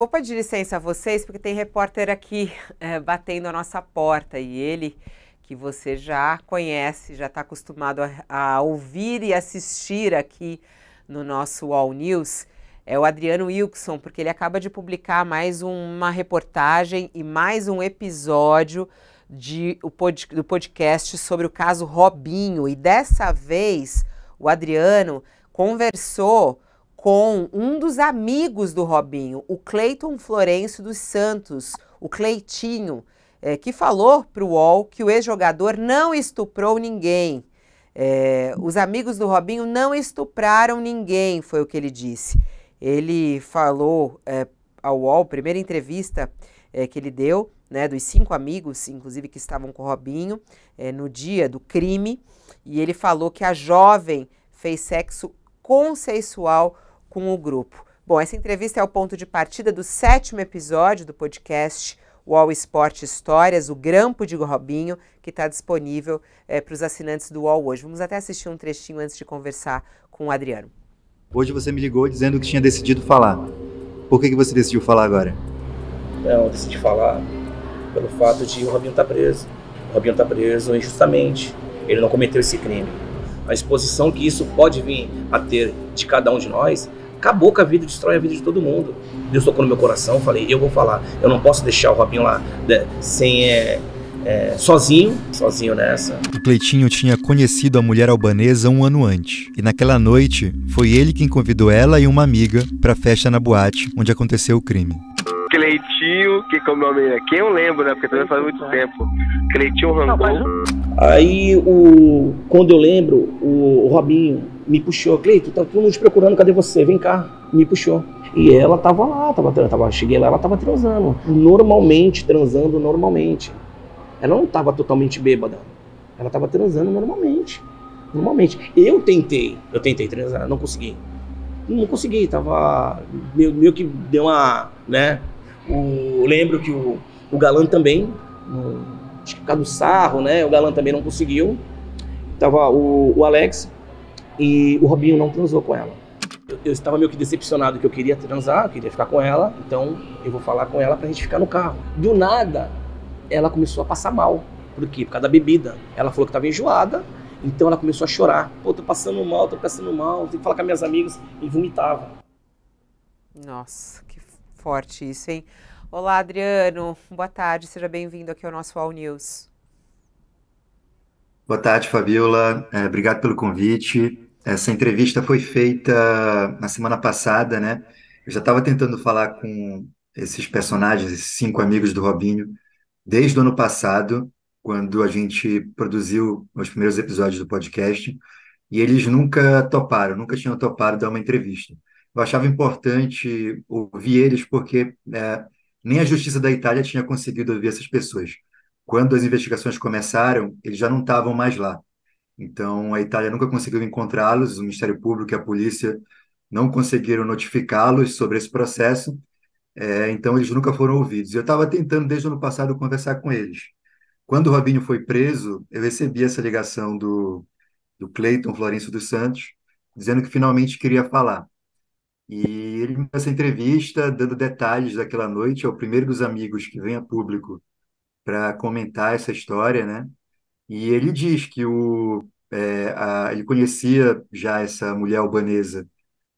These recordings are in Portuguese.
Vou pedir licença a vocês, porque tem repórter aqui é, batendo a nossa porta e ele, que você já conhece, já está acostumado a, a, ouvir e assistir aqui no nosso All News, é o Adriano Wilson, porque ele acaba de publicar mais uma reportagem e mais um episódio de, o pod, do podcast sobre o caso Robinho. E dessa vez o Adriano conversou com um dos amigos do Robinho, o Cleiton Florencio dos Santos, o Cleitinho, é, que falou para o UOL que o ex-jogador não estuprou ninguém. É, os amigos do Robinho não estupraram ninguém, foi o que ele disse. Ele falou é, ao UOL, primeira entrevista que ele deu, né, dos cinco amigos, inclusive, que estavam com o Robinho, no dia do crime, e ele falou que a jovem fez sexo consensual com o grupo. Bom, essa entrevista é o ponto de partida do sétimo episódio do podcast Wall Esporte Histórias, o Grampo de Robinho, que está disponível é, para os assinantes do Wall hoje. Vamos até assistir um trechinho antes de conversar com o Adriano. Hoje você me ligou dizendo que tinha decidido falar. Por que, que você decidiu falar agora? Não, é, eu decidi falar pelo fato de o Robinho estar tá preso. O Robinho está preso injustamente. Ele não cometeu esse crime. A exposição que isso pode vir a ter de cada um de nós Acabou com a vida, destrói a vida de todo mundo. Deus tocou no meu coração, falei, eu vou falar. Eu não posso deixar o Robinho lá né, sem. É, é, sozinho, sozinho nessa. O Cleitinho tinha conhecido a mulher albanesa um ano antes, e naquela noite foi ele quem convidou ela e uma amiga para festa na boate onde aconteceu o crime. Cleitinho, que como é o nome quem eu lembro, né? Porque também faz muito tempo. Cleitinho Rangol. Aí o. Quando eu lembro, o Robinho me puxou, Cleito, tá todo mundo te procurando, cadê você? Vem cá. Me puxou. E ela tava lá, tava, tava, cheguei lá, ela tava transando. Normalmente, transando normalmente. Ela não tava totalmente bêbada. Ela tava transando normalmente. Normalmente. Eu tentei, eu tentei transar, não consegui. Não consegui, tava. Meio, meio que deu uma. né? O, lembro que o, o galã também, acho que por causa do sarro, né? O galã também não conseguiu. Tava o, o Alex, e o Robinho não transou com ela. Eu, eu estava meio que decepcionado que eu queria transar, eu queria ficar com ela, então eu vou falar com ela pra gente ficar no carro. Do nada, ela começou a passar mal. Por quê? Por causa da bebida. Ela falou que estava enjoada, então ela começou a chorar. Pô, tô passando mal, tô passando mal, tenho que falar com minhas amigas. E vomitava. Nossa, que forte isso, hein? Olá, Adriano. Boa tarde, seja bem-vindo aqui ao nosso All News. Boa tarde, Fabiola. É, obrigado pelo convite. Essa entrevista foi feita na semana passada, né? Eu já estava tentando falar com esses personagens, esses cinco amigos do Robinho, desde o ano passado, quando a gente produziu os primeiros episódios do podcast, e eles nunca toparam, nunca tinham topado dar uma entrevista. Eu achava importante ouvir eles porque é, nem a Justiça da Itália tinha conseguido ouvir essas pessoas. Quando as investigações começaram, eles já não estavam mais lá então, a Itália nunca conseguiu encontrá-los, o Ministério Público e a polícia não conseguiram notificá-los sobre esse processo, é, então eles nunca foram ouvidos. Eu estava tentando, desde o ano passado, conversar com eles. Quando o Robinho foi preso, eu recebi essa ligação do, do Cleiton Florencio dos Santos, dizendo que finalmente queria falar. E ele me deu essa entrevista, dando detalhes daquela noite, é o primeiro dos amigos que vem a público para comentar essa história, né? E ele diz que o, é, a, ele conhecia já essa mulher albanesa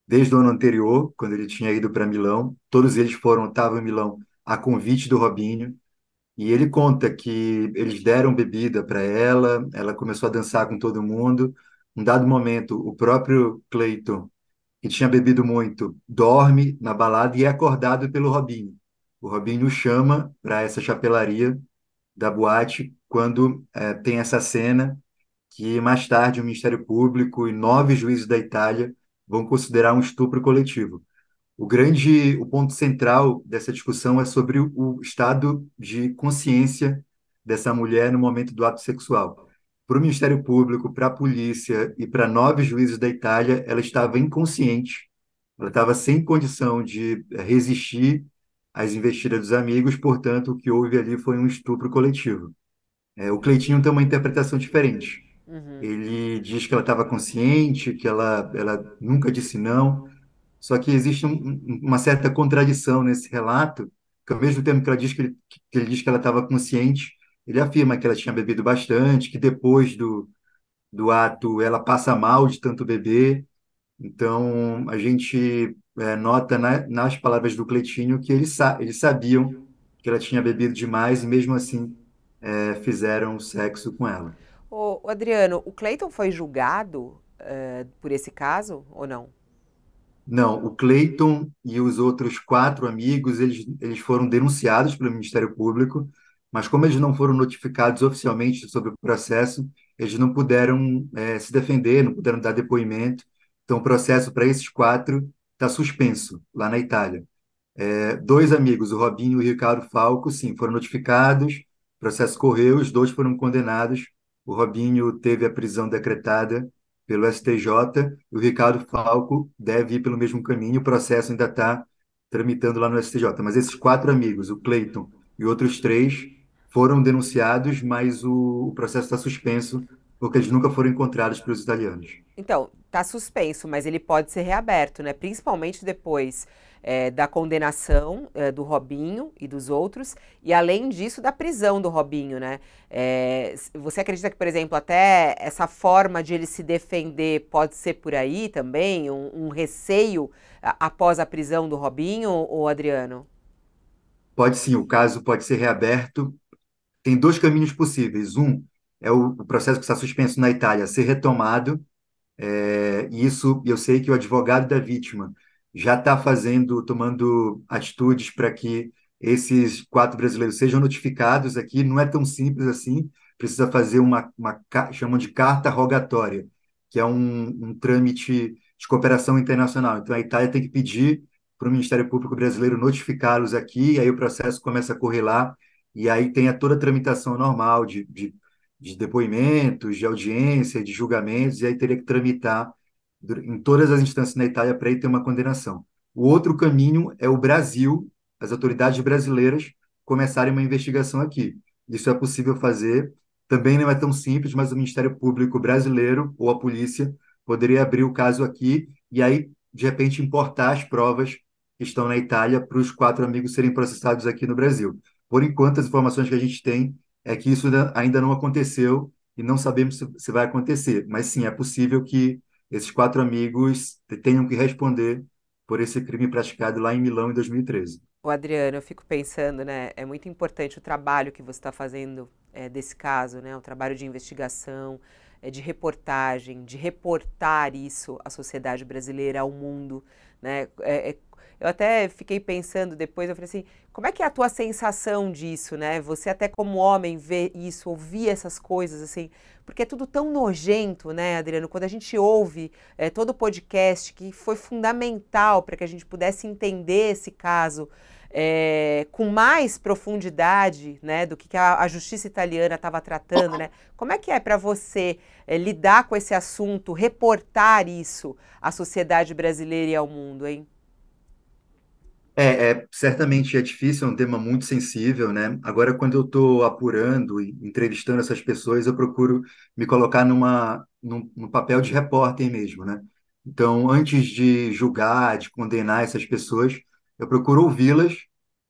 desde o ano anterior, quando ele tinha ido para Milão. Todos eles foram, estavam em Milão, a convite do Robinho. E ele conta que eles deram bebida para ela, ela começou a dançar com todo mundo. Um dado momento, o próprio Clayton, que tinha bebido muito, dorme na balada e é acordado pelo Robinho. O Robinho o chama para essa chapelaria da boate quando é, tem essa cena que mais tarde o Ministério Público e nove juízes da Itália vão considerar um estupro coletivo. O grande, o ponto central dessa discussão é sobre o estado de consciência dessa mulher no momento do ato sexual. Para o Ministério Público, para a polícia e para nove juízes da Itália, ela estava inconsciente, ela estava sem condição de resistir as investidas dos amigos, portanto, o que houve ali foi um estupro coletivo. É, o Cleitinho tem uma interpretação diferente. Uhum. Ele diz que ela estava consciente, que ela, ela nunca disse não, só que existe um, uma certa contradição nesse relato, que ao mesmo tempo que, ela diz que, ele, que ele diz que ela estava consciente, ele afirma que ela tinha bebido bastante, que depois do, do ato ela passa mal de tanto beber. Então, a gente é, nota na, nas palavras do Cleitinho que eles, sa eles sabiam que ela tinha bebido demais e mesmo assim é, fizeram sexo com ela. Ô, Adriano, o Cleiton foi julgado é, por esse caso ou não? Não, o Cleiton e os outros quatro amigos, eles, eles foram denunciados pelo Ministério Público, mas como eles não foram notificados oficialmente sobre o processo, eles não puderam é, se defender, não puderam dar depoimento. Então, o processo para esses quatro está suspenso lá na Itália. É, dois amigos, o Robinho e o Ricardo Falco, sim, foram notificados, o processo correu, os dois foram condenados. O Robinho teve a prisão decretada pelo STJ, e o Ricardo Falco deve ir pelo mesmo caminho, o processo ainda está tramitando lá no STJ. Mas esses quatro amigos, o Cleiton e outros três, foram denunciados, mas o, o processo está suspenso porque eles nunca foram encontrados pelos italianos. Então, está suspenso, mas ele pode ser reaberto, né? principalmente depois é, da condenação é, do Robinho e dos outros, e além disso, da prisão do Robinho. Né? É, você acredita que, por exemplo, até essa forma de ele se defender pode ser por aí também? Um, um receio após a prisão do Robinho, ou Adriano? Pode sim, o caso pode ser reaberto. Tem dois caminhos possíveis. Um, é o, o processo que está suspenso na Itália ser retomado. É, e isso eu sei que o advogado da vítima já está fazendo, tomando atitudes para que esses quatro brasileiros sejam notificados aqui. Não é tão simples assim, precisa fazer uma, uma chamam de carta rogatória, que é um, um trâmite de cooperação internacional. Então a Itália tem que pedir para o Ministério Público Brasileiro notificá-los aqui, aí o processo começa a correr lá, e aí tem a toda a tramitação normal de, de de depoimentos, de audiência, de julgamentos, e aí teria que tramitar em todas as instâncias na Itália para ele ter uma condenação. O outro caminho é o Brasil, as autoridades brasileiras começarem uma investigação aqui. Isso é possível fazer, também não é tão simples, mas o Ministério Público brasileiro ou a polícia poderia abrir o caso aqui e aí, de repente, importar as provas que estão na Itália para os quatro amigos serem processados aqui no Brasil. Por enquanto, as informações que a gente tem é que isso ainda não aconteceu e não sabemos se, vai acontecer, mas sim, é possível que esses quatro amigos tenham que responder por esse crime praticado lá em Milão em 2013. O Adriano, eu fico pensando, né? É muito importante o trabalho que você está fazendo é, desse caso, né? O trabalho de investigação, é, de reportagem, de reportar isso à sociedade brasileira, ao mundo, né? É, é eu até fiquei pensando depois, eu falei assim, como é que é a tua sensação disso, né? Você até como homem vê isso, ouvir essas coisas, assim, porque é tudo tão nojento, né, Adriano? Quando a gente ouve é, todo o podcast que foi fundamental para que a gente pudesse entender esse caso é, com mais profundidade, né, do que a, a justiça italiana estava tratando, né? Como é que é para você é, lidar com esse assunto, reportar isso à sociedade brasileira e ao mundo, hein? É, é, certamente é difícil, é um tema muito sensível, né? Agora, quando eu estou apurando e entrevistando essas pessoas, eu procuro me colocar numa, num, num papel de repórter mesmo, né? Então, antes de julgar, de condenar essas pessoas, eu procuro ouvi-las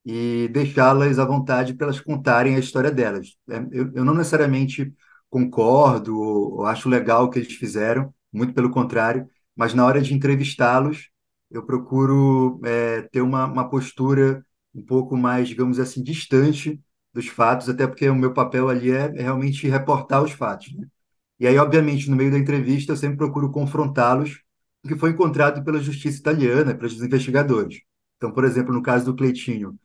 e deixá-las à vontade para elas contarem a história delas. Né? Eu, eu não necessariamente concordo ou, ou acho legal o que eles fizeram, muito pelo contrário, mas na hora de entrevistá-los, eu procuro é, ter uma, uma postura um pouco mais, digamos assim, distante dos fatos, até porque o meu papel ali é, é realmente reportar os fatos. Né? E aí, obviamente, no meio da entrevista, eu sempre procuro confrontá-los com o que foi encontrado pela justiça italiana, pelos investigadores. Então, por exemplo, no caso do Cleitinho,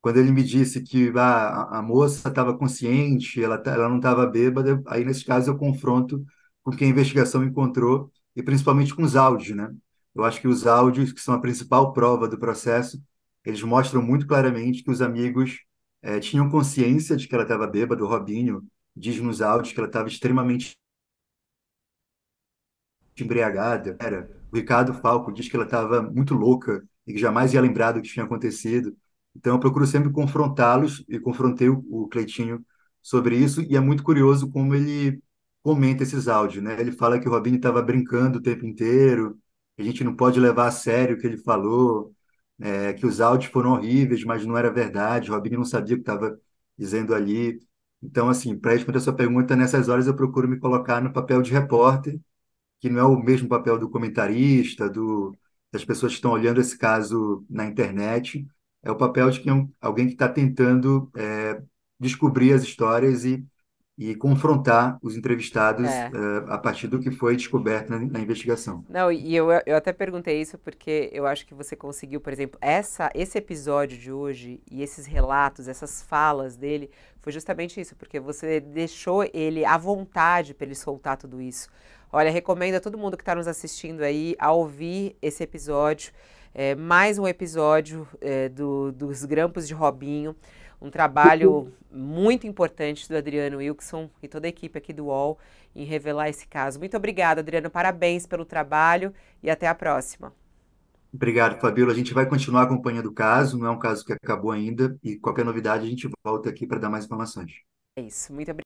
quando ele me disse que ah, a moça estava consciente, ela, tá, ela não estava bêbada, aí, nesse caso, eu confronto com o que a investigação encontrou e principalmente com os áudios, né? eu acho que os áudios, que são a principal prova do processo, eles mostram muito claramente que os amigos é, tinham consciência de que ela estava bêbada. O Robinho diz nos áudios que ela estava extremamente embriagada. Era. O Ricardo Falco diz que ela estava muito louca e que jamais ia lembrar do que tinha acontecido. Então, eu procuro sempre confrontá-los e confrontei o Cleitinho sobre isso. E é muito curioso como ele comenta esses áudios, né? Ele fala que o Robinho estava brincando o tempo inteiro, que a gente não pode levar a sério o que ele falou, é, que os áudios foram horríveis, mas não era verdade, o Robinho não sabia o que estava dizendo ali. Então, assim, para responder a sua pergunta, nessas horas eu procuro me colocar no papel de repórter, que não é o mesmo papel do comentarista, do, das pessoas que estão olhando esse caso na internet, é o papel de quem, é alguém que está tentando é, descobrir as histórias e e confrontar os entrevistados é. uh, a partir do que foi descoberto na, na, investigação. Não, e eu, eu até perguntei isso porque eu acho que você conseguiu, por exemplo, essa, esse episódio de hoje e esses relatos, essas falas dele, foi justamente isso, porque você deixou ele à vontade para ele soltar tudo isso. Olha, recomendo a todo mundo que está nos assistindo aí a ouvir esse episódio, é, mais um episódio é, do, dos Grampos de Robinho um trabalho muito importante do Adriano Wilson e toda a equipe aqui do UOL em revelar esse caso. Muito obrigada, Adriano. Parabéns pelo trabalho e até a próxima. Obrigado, Fabíola. A gente vai continuar acompanhando o caso, não é um caso que acabou ainda, e qualquer novidade a gente volta aqui para dar mais informações. É isso. Muito obrigada.